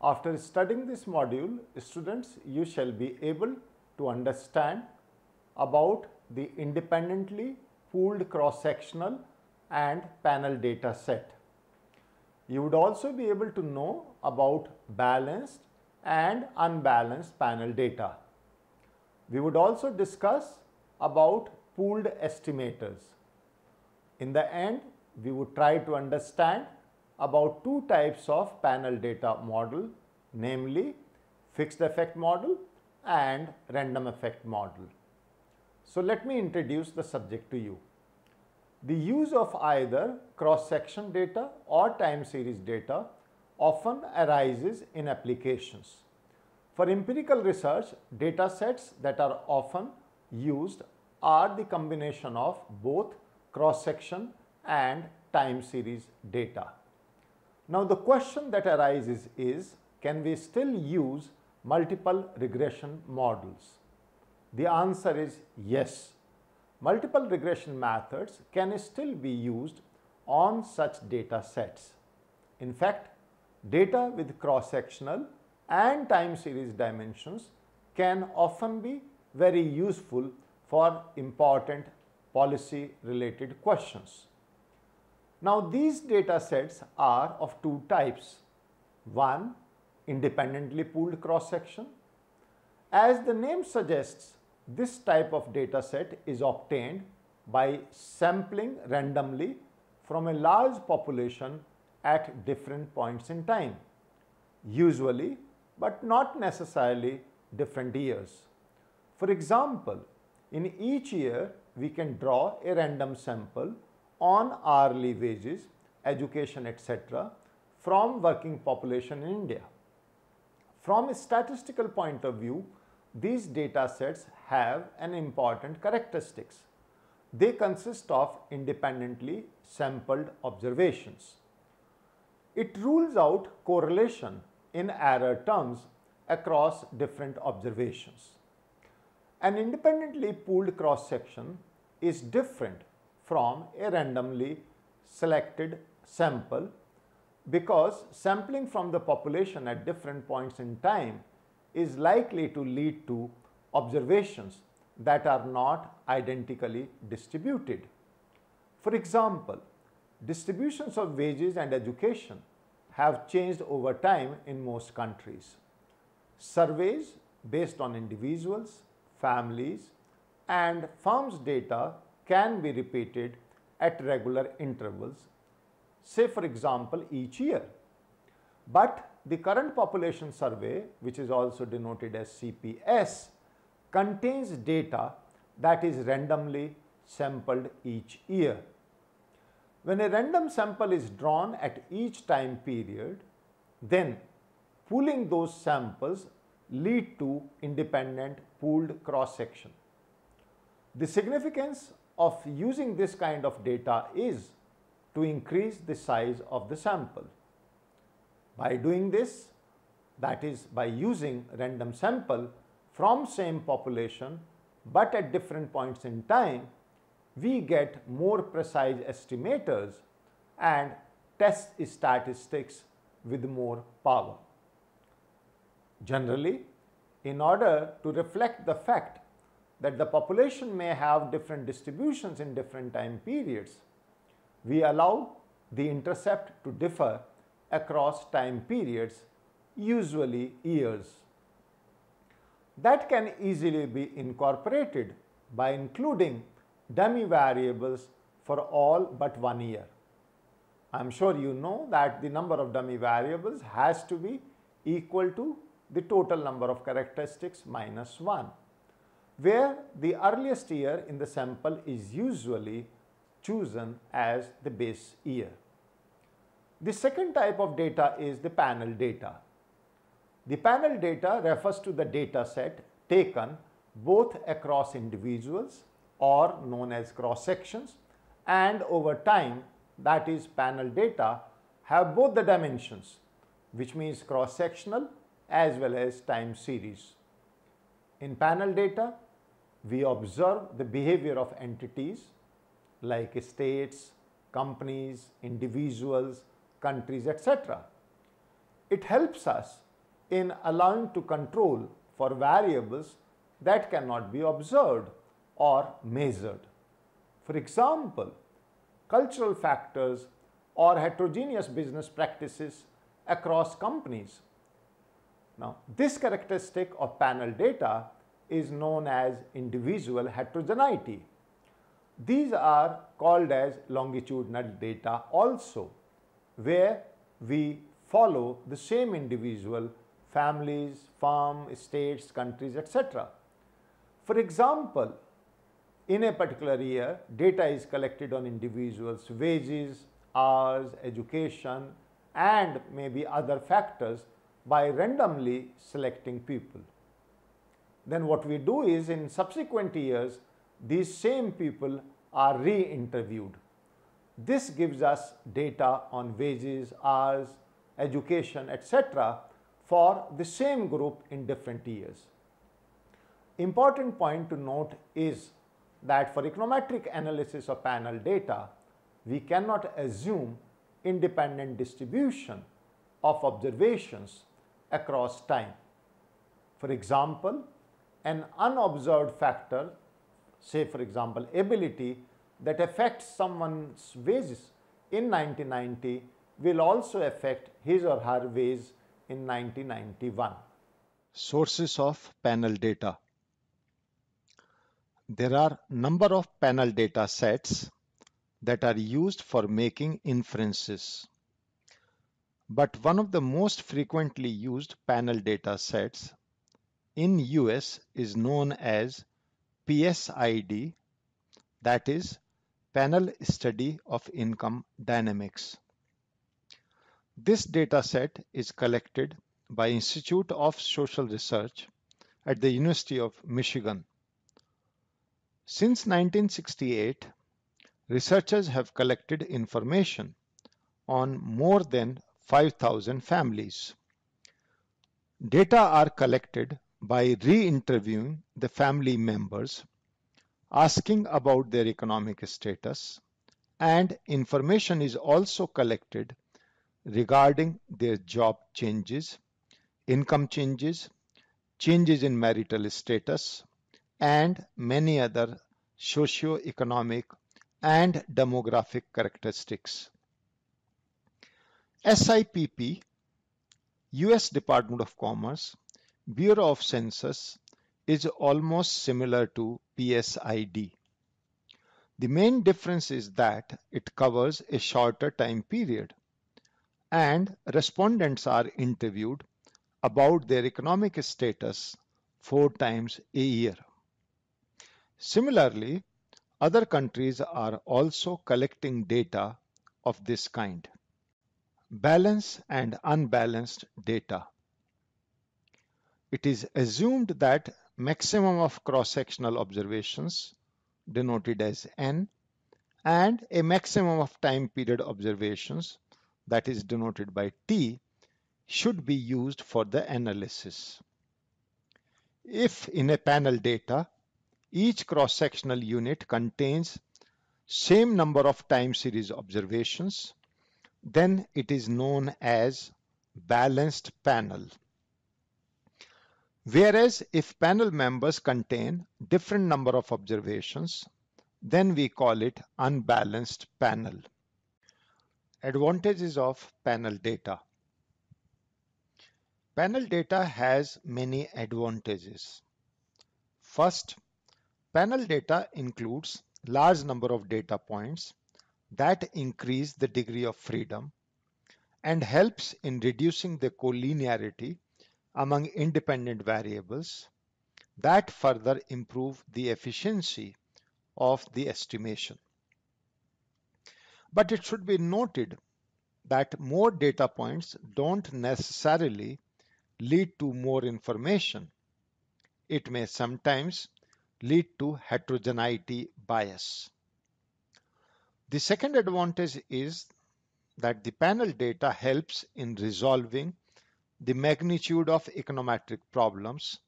After studying this module, students, you shall be able to understand about the independently pooled cross-sectional and panel data set. You would also be able to know about balanced and unbalanced panel data. We would also discuss about pooled estimators. In the end, we would try to understand about two types of panel data model, namely fixed effect model and random effect model. So, let me introduce the subject to you. The use of either cross-section data or time series data often arises in applications. For empirical research, data sets that are often used are the combination of both cross-section and time series data. Now the question that arises is, can we still use multiple regression models? The answer is yes. Multiple regression methods can still be used on such data sets. In fact, data with cross-sectional and time series dimensions can often be very useful for important policy related questions. Now these data sets are of two types. One, independently pooled cross-section. As the name suggests, this type of data set is obtained by sampling randomly from a large population at different points in time, usually but not necessarily different years. For example, in each year we can draw a random sample on hourly wages, education, etc. from working population in India. From a statistical point of view, these data sets have an important characteristics. They consist of independently sampled observations. It rules out correlation in error terms across different observations. An independently pooled cross section is different from a randomly selected sample because sampling from the population at different points in time is likely to lead to observations that are not identically distributed. For example, distributions of wages and education have changed over time in most countries. Surveys based on individuals, families and firms data can be repeated at regular intervals, say for example each year. But the current population survey, which is also denoted as CPS, contains data that is randomly sampled each year. When a random sample is drawn at each time period, then pooling those samples lead to independent pooled cross section. The significance of using this kind of data is to increase the size of the sample. By doing this, that is by using random sample from same population, but at different points in time, we get more precise estimators and test statistics with more power. Generally, in order to reflect the fact that the population may have different distributions in different time periods, we allow the intercept to differ across time periods, usually years. That can easily be incorporated by including dummy variables for all but one year. I am sure you know that the number of dummy variables has to be equal to the total number of characteristics minus 1 where the earliest year in the sample is usually chosen as the base year. The second type of data is the panel data. The panel data refers to the data set taken both across individuals or known as cross sections and over time that is panel data have both the dimensions which means cross sectional as well as time series. In panel data we observe the behavior of entities like states, companies, individuals, countries, etc. It helps us in allowing to control for variables that cannot be observed or measured. For example, cultural factors or heterogeneous business practices across companies. Now, this characteristic of panel data is known as individual heterogeneity. These are called as longitudinal data also, where we follow the same individual, families, farm, states, countries, etc. For example, in a particular year, data is collected on individuals' wages, hours, education, and maybe other factors by randomly selecting people then what we do is in subsequent years, these same people are re-interviewed. This gives us data on wages, hours, education, etc. for the same group in different years. Important point to note is that for econometric analysis of panel data, we cannot assume independent distribution of observations across time. For example, an unobserved factor, say for example, ability that affects someone's wages in 1990 will also affect his or her wages in 1991. Sources of panel data. There are number of panel data sets that are used for making inferences. But one of the most frequently used panel data sets in US is known as PSID, that is Panel Study of Income Dynamics. This data set is collected by Institute of Social Research at the University of Michigan. Since 1968, researchers have collected information on more than 5,000 families. Data are collected by re-interviewing the family members, asking about their economic status, and information is also collected regarding their job changes, income changes, changes in marital status, and many other socio-economic and demographic characteristics. SIPP, US Department of Commerce, Bureau of Census is almost similar to PSID. The main difference is that it covers a shorter time period and respondents are interviewed about their economic status four times a year. Similarly, other countries are also collecting data of this kind. Balance and unbalanced data it is assumed that maximum of cross-sectional observations denoted as n and a maximum of time period observations that is denoted by t should be used for the analysis. If in a panel data each cross-sectional unit contains same number of time series observations then it is known as balanced panel. Whereas if panel members contain different number of observations, then we call it unbalanced panel. Advantages of panel data. Panel data has many advantages. First, panel data includes large number of data points that increase the degree of freedom and helps in reducing the collinearity among independent variables that further improve the efficiency of the estimation. But it should be noted that more data points don't necessarily lead to more information. It may sometimes lead to heterogeneity bias. The second advantage is that the panel data helps in resolving the magnitude of econometric problems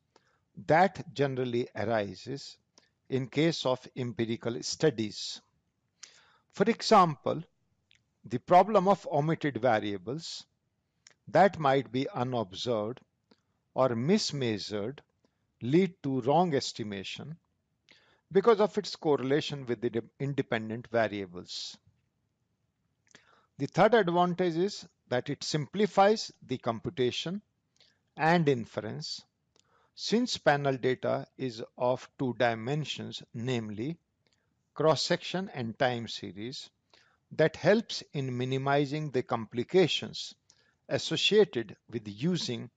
that generally arises in case of empirical studies. For example, the problem of omitted variables that might be unobserved or mismeasured lead to wrong estimation because of its correlation with the independent variables. The third advantage is that it simplifies the computation and inference since panel data is of two dimensions, namely cross-section and time series, that helps in minimizing the complications associated with using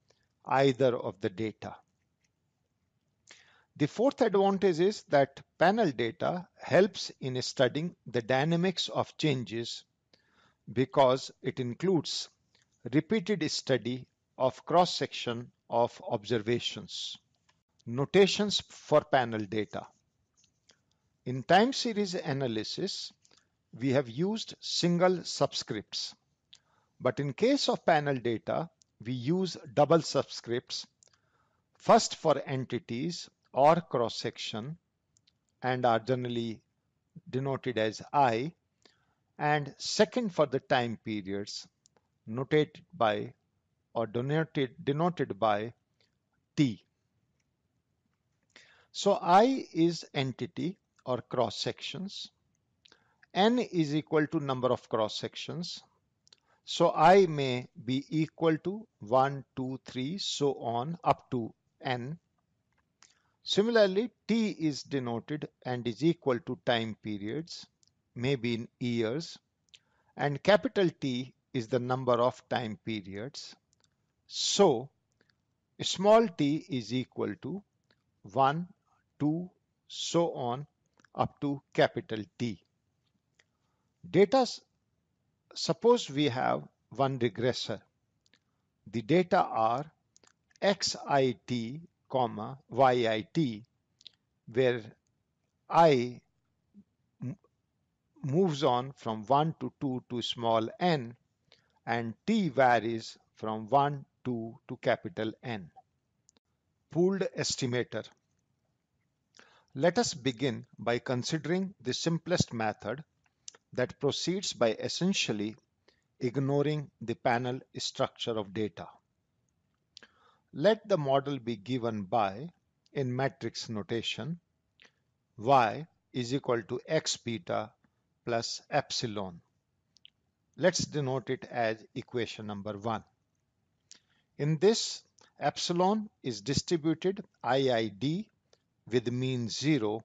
either of the data. The fourth advantage is that panel data helps in studying the dynamics of changes because it includes repeated study of cross-section of observations. Notations for panel data. In time series analysis, we have used single subscripts. But in case of panel data, we use double subscripts, first for entities or cross-section and are generally denoted as I and second for the time periods notated by or denoted, denoted by T. So I is entity or cross sections. N is equal to number of cross sections. So I may be equal to 1, 2, 3, so on up to N. Similarly, T is denoted and is equal to time periods. Maybe in years and capital T is the number of time periods. So small t is equal to 1, 2, so on up to capital T. Data, suppose we have one regressor. The data are xit, comma, yit, where i moves on from 1 to 2 to small n and t varies from 1 2 to capital N. Pooled estimator. Let us begin by considering the simplest method that proceeds by essentially ignoring the panel structure of data. Let the model be given by, in matrix notation, y is equal to x beta plus epsilon. Let's denote it as equation number 1. In this, epsilon is distributed IID with mean 0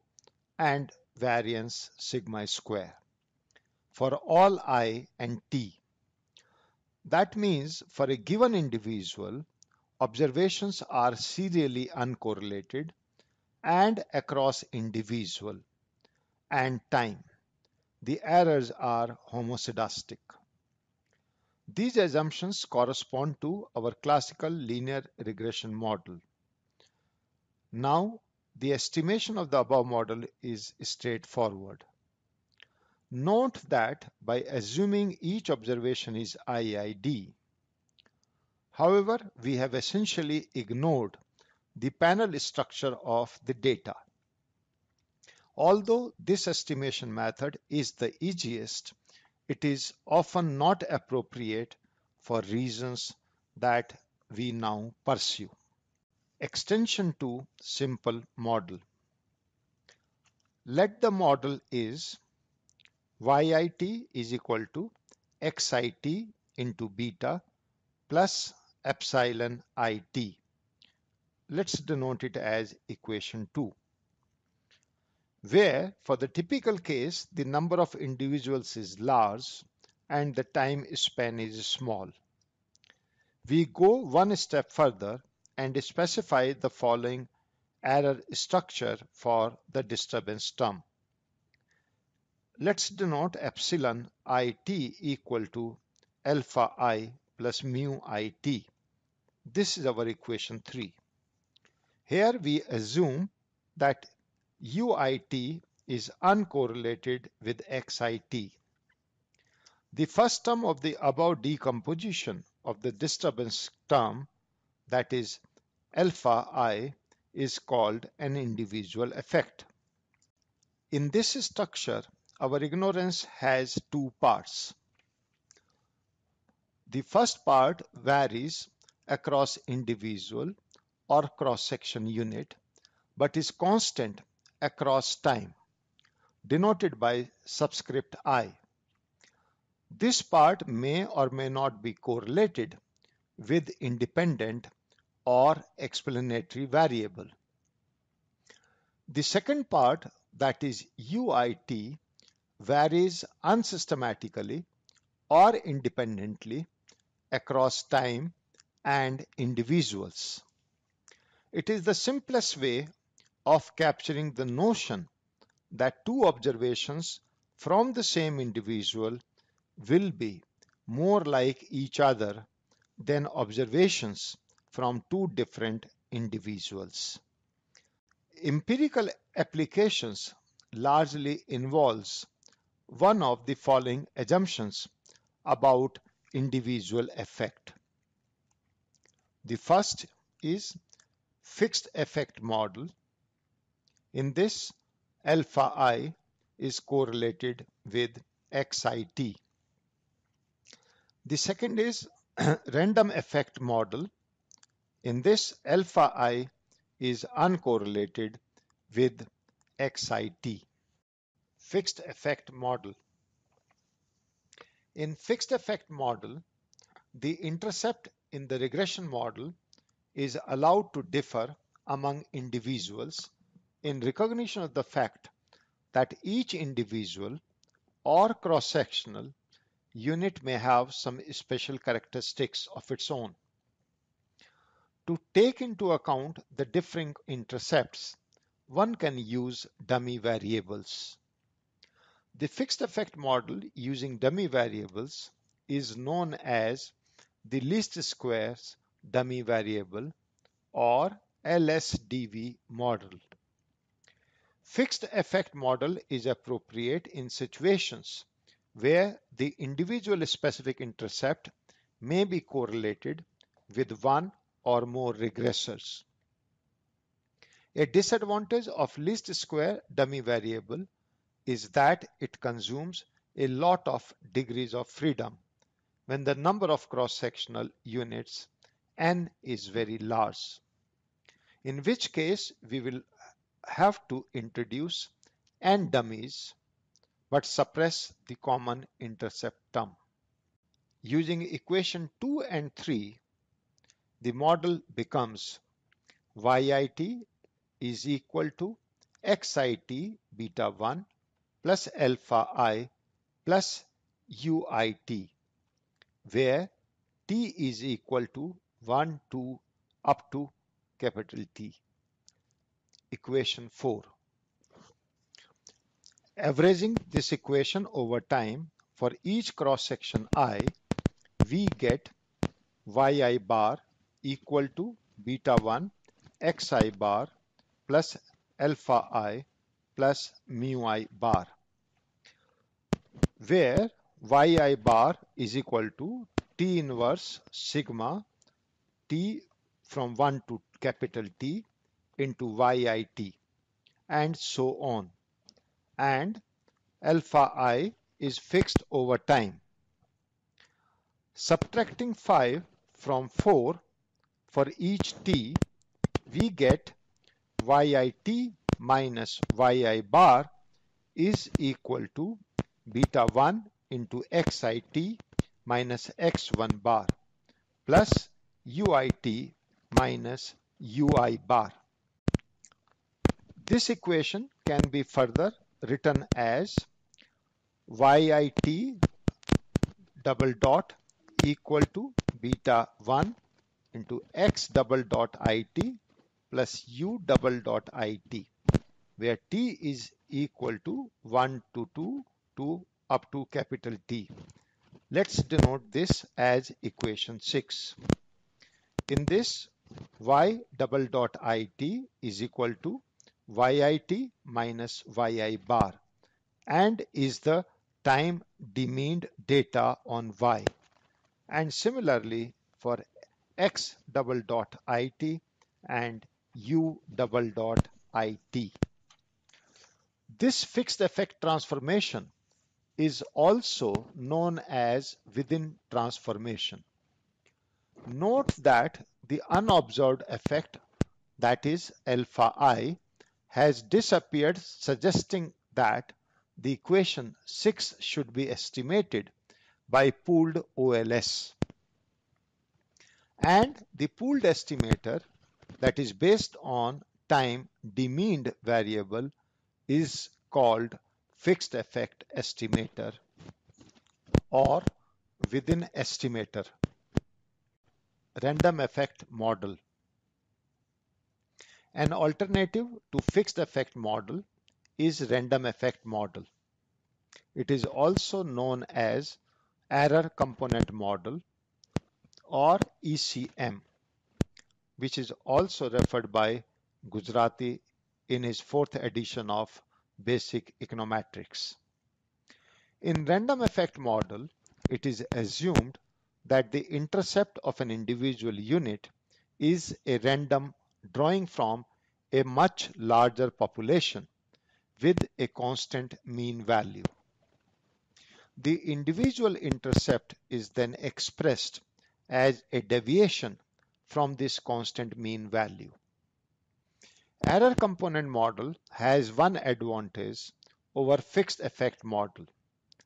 and variance sigma square for all i and t. That means for a given individual, observations are serially uncorrelated and across individual and time the errors are homoscedastic. These assumptions correspond to our classical linear regression model. Now, the estimation of the above model is straightforward. Note that by assuming each observation is IID, however, we have essentially ignored the panel structure of the data. Although this estimation method is the easiest, it is often not appropriate for reasons that we now pursue. Extension to simple model. Let the model is yit is equal to xit into beta plus epsilon it. Let's denote it as equation 2 where for the typical case the number of individuals is large and the time span is small. We go one step further and specify the following error structure for the disturbance term. Let's denote epsilon it equal to alpha i plus mu it. This is our equation 3. Here we assume that UIT is uncorrelated with XIT. The first term of the above decomposition of the disturbance term, that is alpha I, is called an individual effect. In this structure, our ignorance has two parts. The first part varies across individual or cross-section unit, but is constant across time, denoted by subscript i. This part may or may not be correlated with independent or explanatory variable. The second part, that is UIT, varies unsystematically or independently across time and individuals. It is the simplest way of capturing the notion that two observations from the same individual will be more like each other than observations from two different individuals. Empirical applications largely involves one of the following assumptions about individual effect. The first is fixed effect model in this, alpha i is correlated with xit. The second is random effect model. In this, alpha i is uncorrelated with xit. Fixed effect model. In fixed effect model, the intercept in the regression model is allowed to differ among individuals in recognition of the fact that each individual or cross-sectional unit may have some special characteristics of its own. To take into account the differing intercepts, one can use dummy variables. The fixed effect model using dummy variables is known as the least squares dummy variable or LSDV model. Fixed effect model is appropriate in situations where the individual specific intercept may be correlated with one or more regressors. A disadvantage of least square dummy variable is that it consumes a lot of degrees of freedom when the number of cross-sectional units n is very large, in which case we will have to introduce and dummies but suppress the common intercept term. Using equation 2 and 3, the model becomes YIT is equal to XIT beta 1 plus alpha I plus UIT, where T is equal to 1, 2, up to capital T equation 4. Averaging this equation over time for each cross section i, we get yi bar equal to beta 1 xi bar plus alpha i plus mu i bar, where yi bar is equal to t inverse sigma t from 1 to capital T into YIT and so on. And alpha i is fixed over time. Subtracting 5 from 4 for each t, we get YIT minus yi bar is equal to beta 1 into xit minus x1 bar plus uit minus ui bar. This equation can be further written as yit double dot equal to beta 1 into x double dot it plus u double dot it where t is equal to 1 to 2 to up to capital T. Let's denote this as equation 6. In this y double dot it is equal to yit minus yi bar and is the time demeaned data on y. And similarly for x double dot it and u double dot it. This fixed effect transformation is also known as within transformation. Note that the unobserved effect that is alpha i has disappeared suggesting that the equation 6 should be estimated by pooled OLS. And the pooled estimator that is based on time demeaned variable is called fixed effect estimator or within estimator random effect model. An alternative to fixed effect model is random effect model. It is also known as error component model or ECM, which is also referred by Gujarati in his fourth edition of Basic Econometrics. In random effect model, it is assumed that the intercept of an individual unit is a random drawing from a much larger population with a constant mean value. The individual intercept is then expressed as a deviation from this constant mean value. Error component model has one advantage over fixed effect model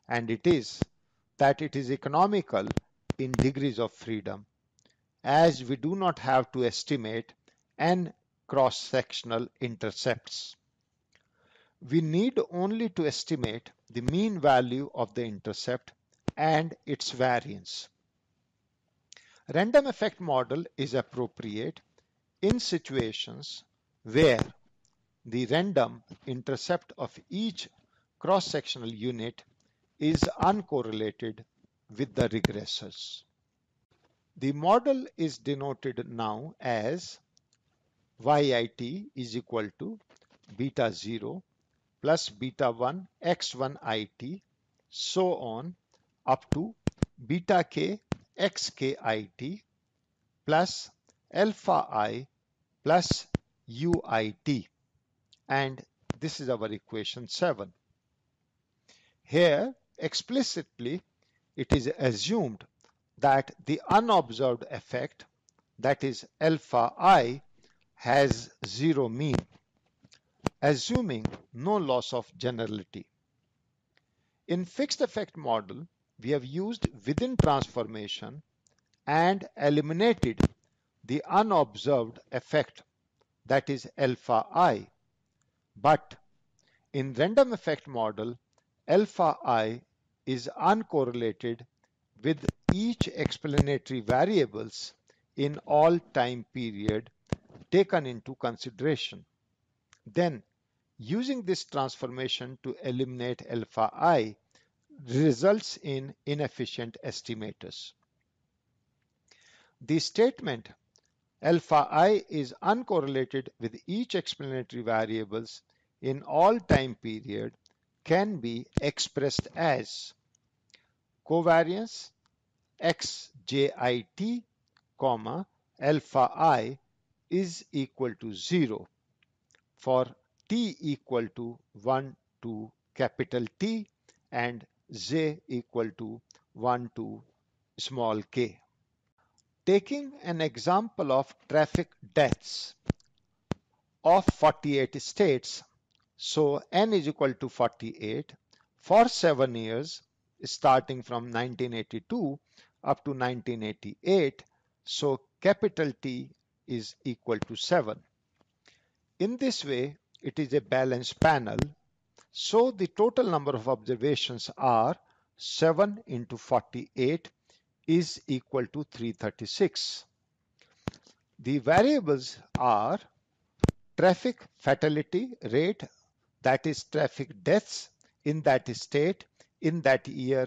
and it is that it is economical in degrees of freedom as we do not have to estimate and cross-sectional intercepts. We need only to estimate the mean value of the intercept and its variance. Random effect model is appropriate in situations where the random intercept of each cross-sectional unit is uncorrelated with the regressors. The model is denoted now as yit is equal to beta 0 plus beta 1 x1 it so on up to beta k xk it plus alpha i plus uit and this is our equation 7. Here explicitly it is assumed that the unobserved effect that is alpha i has zero mean, assuming no loss of generality. In fixed effect model, we have used within transformation and eliminated the unobserved effect that is alpha i. But in random effect model, alpha i is uncorrelated with each explanatory variables in all time period taken into consideration. Then using this transformation to eliminate alpha i results in inefficient estimators. The statement alpha i is uncorrelated with each explanatory variables in all time period can be expressed as covariance xjit comma alpha i is equal to 0 for t equal to 1 to capital T and z equal to 1 to small k. Taking an example of traffic deaths of 48 states, so n is equal to 48 for 7 years starting from 1982 up to 1988, so capital T is equal to 7. In this way, it is a balanced panel. So the total number of observations are 7 into 48 is equal to 336. The variables are traffic fatality rate, that is traffic deaths in that state in that year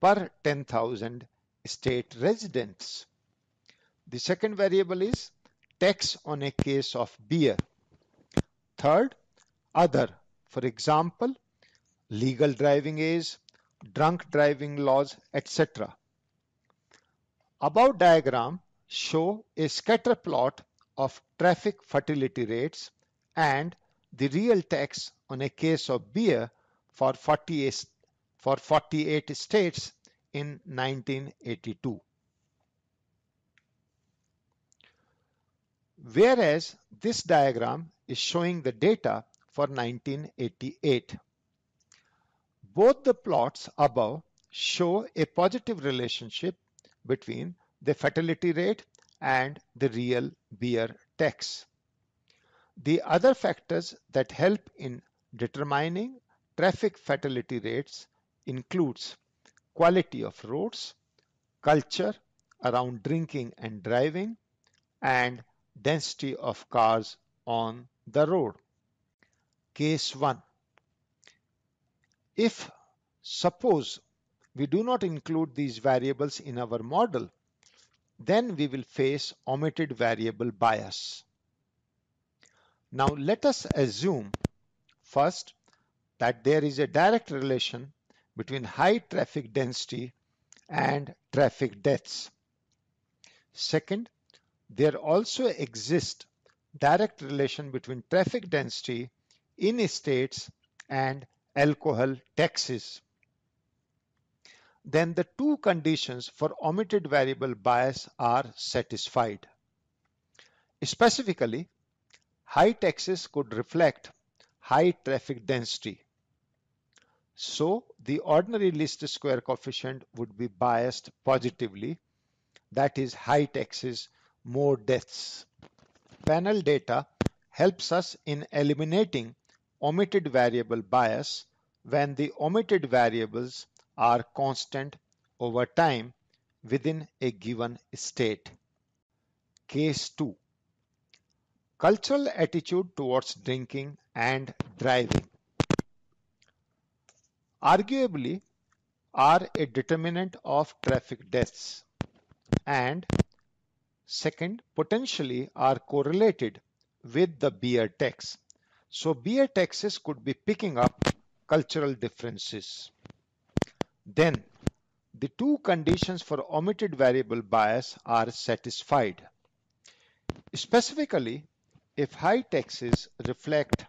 per 10,000 state residents. The second variable is tax on a case of beer. Third, other, for example, legal driving age, drunk driving laws, etc. Above diagram show a scatter plot of traffic fertility rates and the real tax on a case of beer for 48, for 48 states in 1982. Whereas this diagram is showing the data for 1988. Both the plots above show a positive relationship between the fatality rate and the real beer tax. The other factors that help in determining traffic fatality rates includes quality of roads, culture around drinking and driving, and density of cars on the road. Case 1. If suppose we do not include these variables in our model, then we will face omitted variable bias. Now let us assume first that there is a direct relation between high traffic density and traffic deaths. Second, there also exist direct relation between traffic density in states and alcohol taxes. Then the two conditions for omitted variable bias are satisfied. Specifically, high taxes could reflect high traffic density. So the ordinary least square coefficient would be biased positively, that is high taxes more deaths. Panel data helps us in eliminating omitted variable bias when the omitted variables are constant over time within a given state. Case 2 Cultural attitude towards drinking and driving. Arguably, are a determinant of traffic deaths and Second, potentially are correlated with the beer tax. So beer taxes could be picking up cultural differences. Then the two conditions for omitted variable bias are satisfied. Specifically, if high taxes reflect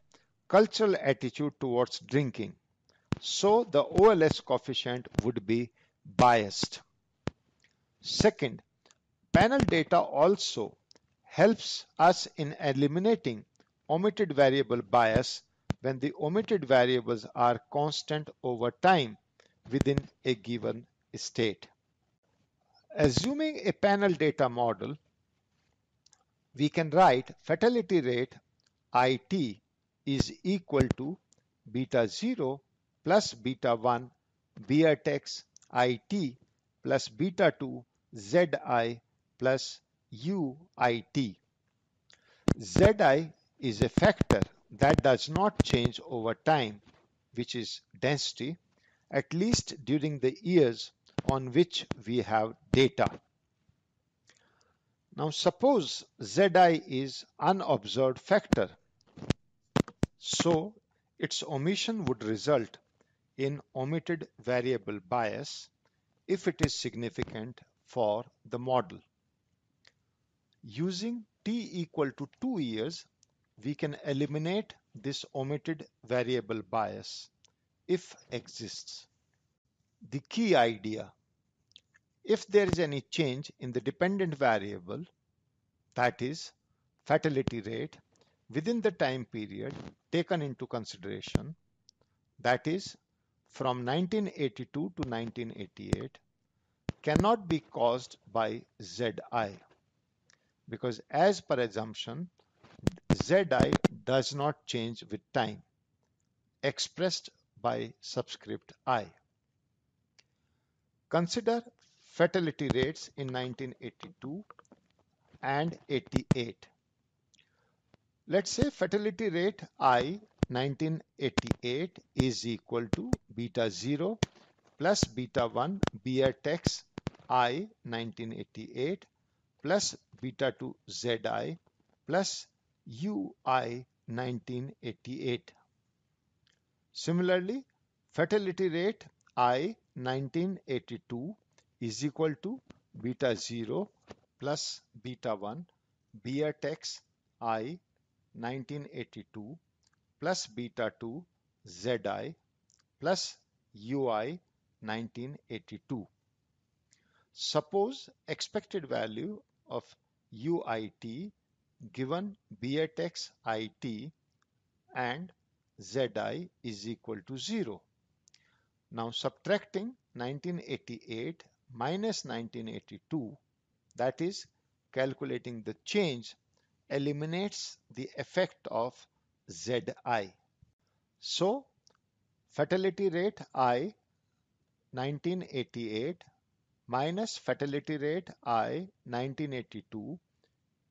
cultural attitude towards drinking, so the OLS coefficient would be biased. Second, Panel data also helps us in eliminating omitted variable bias when the omitted variables are constant over time within a given state. Assuming a panel data model, we can write fatality rate IT is equal to beta 0 plus beta 1 x IT plus beta 2 ZI plus uit. Zi is a factor that does not change over time, which is density, at least during the years on which we have data. Now suppose Zi is unobserved factor. So its omission would result in omitted variable bias if it is significant for the model. Using t equal to 2 years, we can eliminate this omitted variable bias if exists. The key idea. If there is any change in the dependent variable, that is fatality rate, within the time period taken into consideration, that is from 1982 to 1988, cannot be caused by ZI because as per assumption, Zi does not change with time, expressed by subscript i. Consider fatality rates in 1982 and 88. Let's say fatality rate i 1988 is equal to beta 0 plus beta 1 beer tax i 1988 plus beta to Zi plus UI 1988. Similarly, fatality rate I 1982 is equal to beta 0 plus beta 1 BRTX I 1982 plus beta 2 ZI plus UI 1982. Suppose expected value of UIT given BATX IT and ZI is equal to 0. Now subtracting 1988 minus 1982 that is calculating the change eliminates the effect of ZI. So fatality rate I 1988 minus fatality rate I 1982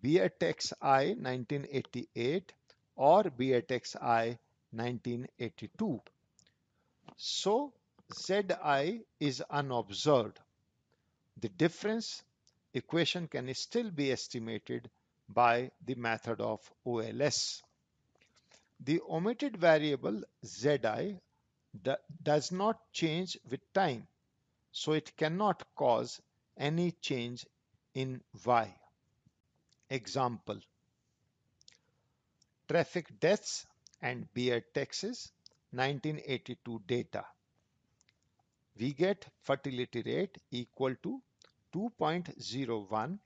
be 1988 or be 1982. So ZI is unobserved. The difference equation can still be estimated by the method of OLS. The omitted variable Zi does not change with time, so it cannot cause any change in Y. Example Traffic Deaths and Beer Taxes 1982 data. We get fertility rate equal to 2.01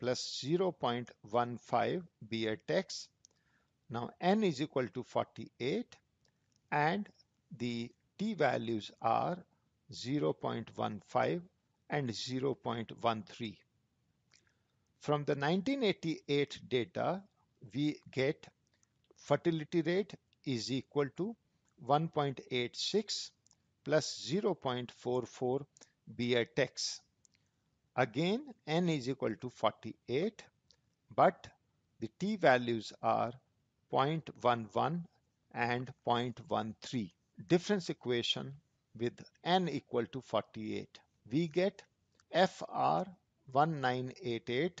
plus 0.15 beer tax. Now n is equal to 48 and the t values are 0.15 and 0.13. From the 1988 data, we get fertility rate is equal to 1.86 plus 0.44 BI Again, n is equal to 48, but the t values are 0.11 and 0.13. Difference equation with n equal to 48. We get FR 1988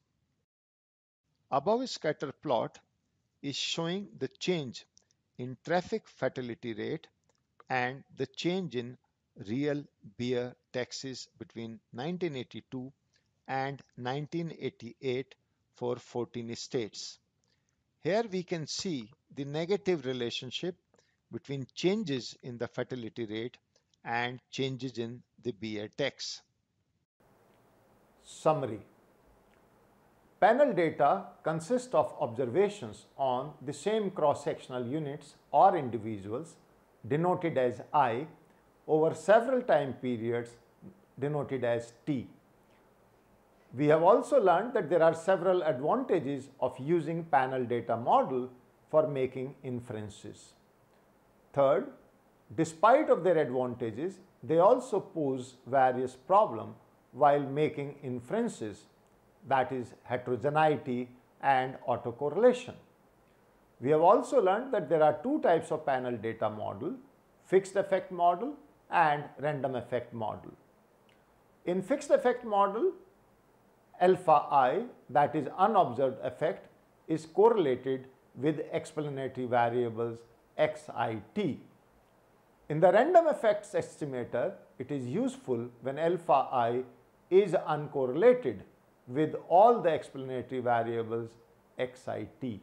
Above scatter plot is showing the change in traffic fatality rate and the change in real beer taxes between 1982 and 1988 for 14 states. Here we can see the negative relationship between changes in the fatality rate and changes in the beer tax. Summary Panel data consists of observations on the same cross-sectional units or individuals denoted as I over several time periods denoted as T. We have also learned that there are several advantages of using panel data model for making inferences. Third, despite of their advantages, they also pose various problem while making inferences that is heterogeneity and autocorrelation. We have also learned that there are two types of panel data model, fixed effect model and random effect model. In fixed effect model, alpha i that is unobserved effect is correlated with explanatory variables xit. In the random effects estimator, it is useful when alpha i is uncorrelated with all the explanatory variables xi t.